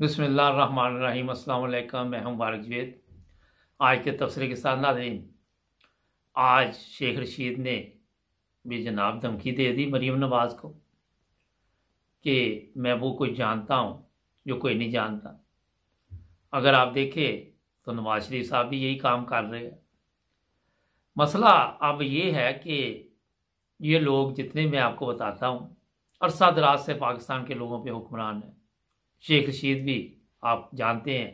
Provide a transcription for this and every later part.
बसमीम अल्लाम मैं हूं बारक जवेद आज के तबसरे के साथ नाजरीन आज शेख रशीद ने भी जनाब धमकी दे दी मरीम नवाज़ को कि मैं वो कुछ जानता हूँ जो कोई नहीं जानता अगर आप देखें तो नवाज शरीफ साहब भी यही काम कर रहे हैं मसला अब ये है कि ये लोग जितने मैं आपको बताता हूँ अरसा दराज से पाकिस्तान के लोगों पर हुक्मरान हैं शेख रशीद भी आप जानते हैं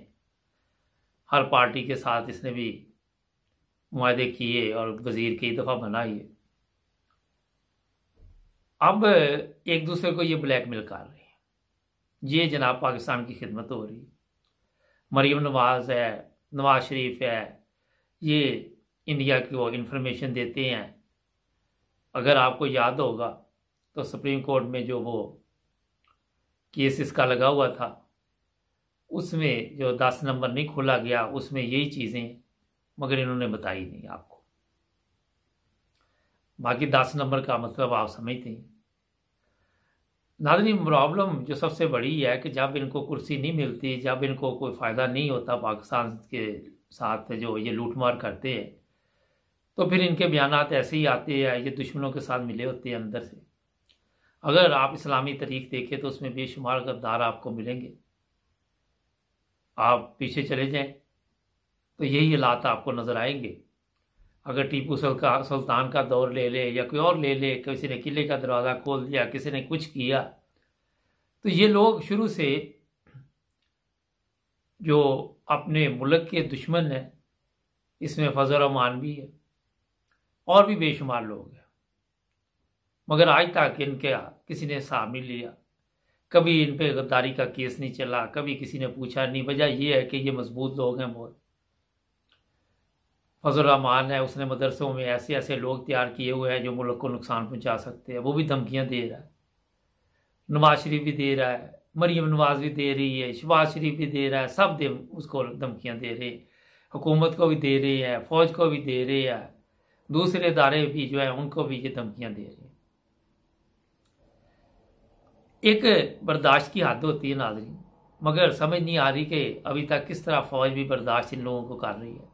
हर पार्टी के साथ इसने भी माहे किए और वज़ीर कई दफ़ा बनाइए अब एक दूसरे को ये ब्लैकमेल कर रहे हैं ये जनाब पाकिस्तान की खिदमत हो रही है मरीम नवाज है नवाज शरीफ है ये इंडिया की वो इन्फॉर्मेशन देते हैं अगर आपको याद होगा तो सुप्रीम कोर्ट में जो वो केस इसका लगा हुआ था उसमें जो दस नंबर नहीं खोला गया उसमें यही चीज़ें मगर इन्होंने बताई नहीं आपको बाकी दस नंबर का मतलब आप समझते हैं नादनी तो प्रॉब्लम जो सबसे बड़ी है कि जब इनको कुर्सी नहीं मिलती जब इनको कोई फ़ायदा नहीं होता पाकिस्तान के साथ जो ये लूटमार करते हैं तो फिर इनके बयान ऐसे ही आते हैं ये दुश्मनों के साथ मिले होते हैं अंदर से अगर आप इस्लामी तरीक देखें तो उसमें बेशुमार गद्दार आपको मिलेंगे आप पीछे चले जाएं तो यही हालात आपको नज़र आएंगे अगर टीपू सुल्तान का दौर ले ले या कोई और ले ले किसी ने किले का दरवाज़ा खोल दिया किसी ने कुछ किया तो ये लोग शुरू से जो अपने मुल्क के दुश्मन हैं इसमें फजर अमान भी है और भी बेशुमार लोग हैं मगर आज तक इनके किसी ने हिसाब नहीं लिया कभी इन पर गद्दारी का केस नहीं चला कभी किसी ने पूछा नहीं वजह यह है कि ये मजबूत लोग हैं मोर फजलरहमान है उसने मदरसों में ऐसे ऐसे लोग तैयार किए हुए हैं जो मुल्क को नुकसान पहुंचा सकते हैं वो भी धमकियां दे रहा है नवाज शरीफ भी दे रहा है मरियम नवाज भी दे रही है शबाज शरीफ भी दे रहा है सब दे उसको धमकियां दे रहे हैं हुकूमत को भी दे रही है फ़ौज को भी दे रही है दूसरे इदारे भी जो है उनको भी ये धमकियाँ दे रही हैं एक बर्दाश्त की हद होती है नाजरी मगर समझ नहीं आ रही कि अभी तक किस तरह फौज भी बर्दाश्त इन लोगों को कर रही है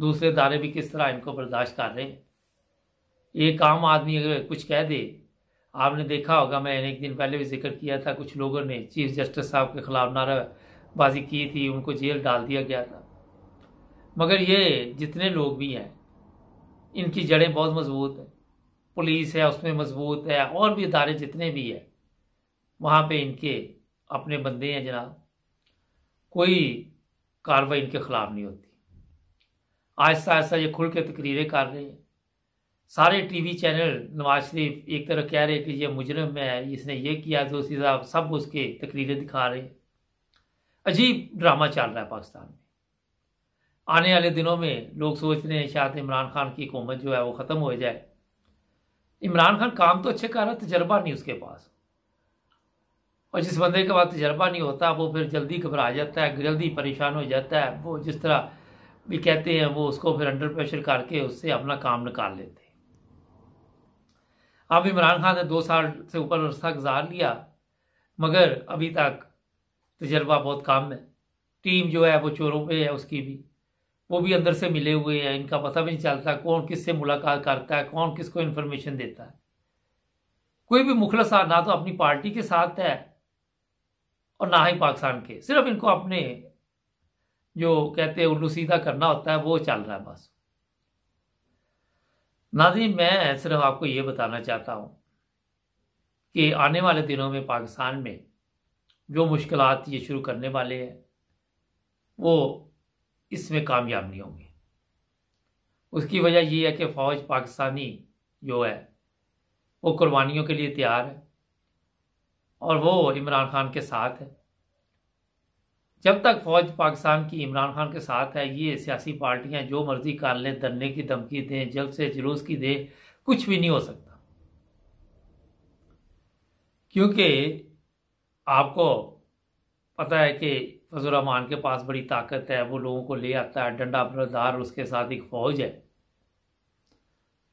दूसरे दारे भी किस तरह इनको बर्दाश्त कर रहे हैं एक आम आदमी अगर कुछ कह दे आपने देखा होगा मैंने एक दिन पहले भी जिक्र किया था कुछ लोगों ने चीफ जस्टिस साहब के खिलाफ नाराबाजी की थी उनको जेल डाल दिया गया था मगर ये जितने लोग भी हैं इनकी जड़ें बहुत मजबूत हैं पुलिस है उसमें मजबूत है और भी इदारे जितने भी हैं वहाँ पे इनके अपने बंदे हैं जनाब कोई कार्रवाई इनके ख़िलाफ़ नहीं होती आहिस्ता आहिस्ता ये खुल के तकरीरें कर रहे हैं सारे टीवी चैनल नवाज शरीफ एक तरह कह रहे हैं कि ये मुजरम है इसने ये किया तो उसी साहब सब उसके तकरीरें दिखा रहे अजीब ड्रामा चल रहा है पाकिस्तान में आने वाले दिनों में लोग सोच रहे हैं शायद इमरान खान की हुकूमत जो है वो ख़त्म हो जाए इमरान खान काम तो अच्छे कर रहा तजर्बा नहीं उसके पास और जिस बंदे के पास तजर्बा नहीं होता वो फिर जल्दी घबरा जाता है जल्दी परेशान हो जाता है वो जिस तरह भी कहते हैं वो उसको फिर अंडर प्रेशर करके उससे अपना काम निकाल लेते हैं अब इमरान खान ने दो साल से ऊपर अरसा गुजार लिया मगर अभी तक तजर्बा बहुत कम है टीम जो है वो चोरों पे है उसकी भी वो भी अंदर से मिले हुए हैं इनका पता भी नहीं चलता कौन किससे मुलाकात करता है कौन किसको इन्फॉर्मेशन देता है कोई भी मुखलसा ना तो अपनी पार्टी के साथ है और ना ही पाकिस्तान के सिर्फ इनको अपने जो कहते हैं उल्लू सीधा करना होता है वो चल रहा है बस नाजी मैं सिर्फ आपको ये बताना चाहता हूँ कि आने वाले दिनों में पाकिस्तान में जो मुश्किल ये शुरू करने वाले हैं वो इसमें कामयाब नहीं होंगे उसकी वजह यह है कि फ़ौज पाकिस्तानी जो है वो कुर्बानियों के लिए तैयार है और वो इमरान खान के साथ है जब तक फौज पाकिस्तान की इमरान खान के साथ है ये सियासी पार्टियां जो मर्जी कर लें धरने की धमकी दें जल्द से जुलूस की दें कुछ भी नहीं हो सकता क्योंकि आपको पता है कि फजल रहमान के पास बड़ी ताकत है वो लोगों को ले आता है डंडा बरदार उसके साथ एक फौज है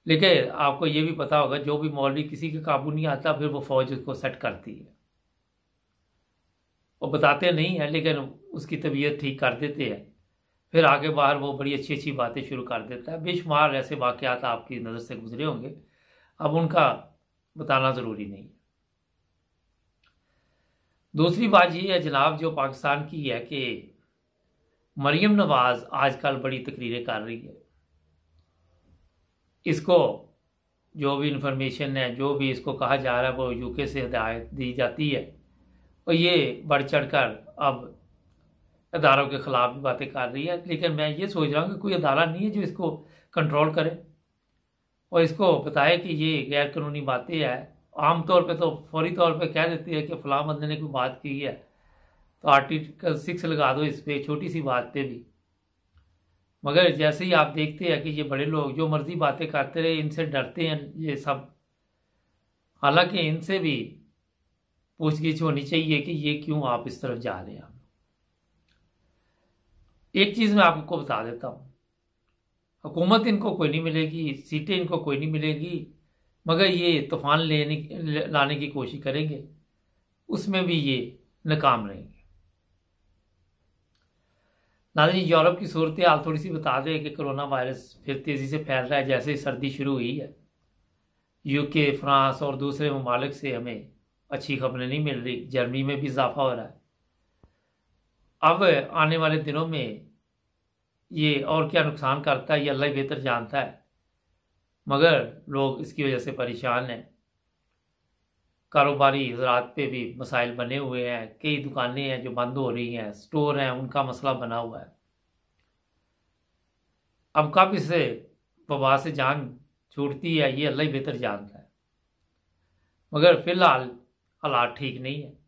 लेकिन आपको ये भी पता होगा जो भी मौलवी किसी के काबू नहीं आता फिर वो फौज उसको सेट करती है वो बताते नहीं हैं लेकिन उसकी तबीयत ठीक कर देते हैं फिर आगे बाहर वो बड़ी अच्छी अच्छी बातें शुरू कर देता है बेशुमार ऐसे वाक़ात आपकी नज़र से गुजरे होंगे अब उनका बताना ज़रूरी नहीं है दूसरी बात ये है जनाब जो पाकिस्तान की है कि मरियम नवाज़ आजकल बड़ी तकरीरें कर रही है इसको जो भी इंफॉर्मेशन है जो भी इसको कहा जा रहा है वो यूके से हदायत दी जाती है और ये बढ़ चढ़ कर अब अदारों के ख़िलाफ़ भी बातें कर रही है लेकिन मैं ये सोच रहा हूँ कि कोई अदारा नहीं है जो इसको कंट्रोल करे और इसको बताए कि ये गैर कानूनी बातें है आम तौर पे तो फौरी तौर पे कह देती है कि फलाम बंदे ने कोई बात की है तो आर्टिकल सिक्स लगा दो इस पर छोटी सी बात पे भी मगर जैसे ही आप देखते हैं कि ये बड़े लोग जो मर्ज़ी बातें करते रहे इनसे डरते हैं ये सब हालांकि इनसे भी पूछगिछ होनी चाहिए कि ये क्यों आप इस तरफ जा रहे हैं एक चीज मैं आपको बता देता हूं हुकूमत इनको कोई नहीं मिलेगी सीटें इनको कोई नहीं मिलेगी मगर ये तूफान लेने लाने की कोशिश करेंगे उसमें भी ये नाकाम रहेंगे नाजी यूरोप की सूरत हाल थोड़ी सी बता दें कि कोरोना वायरस फिर तेज़ी से फैल रहा है जैसे सर्दी शुरू हुई है यूके फ्रांस और दूसरे ममालिक से हमें अच्छी खबरें नहीं मिल रही जर्मनी में भी इजाफा हो रहा है अब आने वाले दिनों में ये और क्या नुकसान करता है ये अल्लाह बेहतर जानता है मगर लोग इसकी वजह से परेशान हैं कारोबारी हजरात पे भी मसाइल बने हुए हैं कई दुकानें हैं जो बंद हो रही हैं स्टोर हैं उनका मसला बना हुआ है अब कब इसे वबा से जान छूटती है ये अल्लाह बेहतर जानता है मगर फ़िलहाल हालात ठीक नहीं है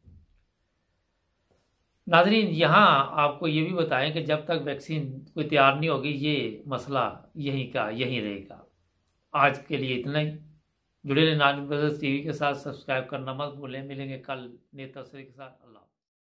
नाजरीन यहाँ आपको ये भी बताएं कि जब तक वैक्सीन कोई तैयार नहीं होगी ये मसला यहीं का यहीं रहेगा आज के लिए इतना ही जुड़े रहे नाज ब्रदर्स टीवी के साथ सब्सक्राइब करना मत भूलें मिलेंगे कल नए तस्वीर के साथ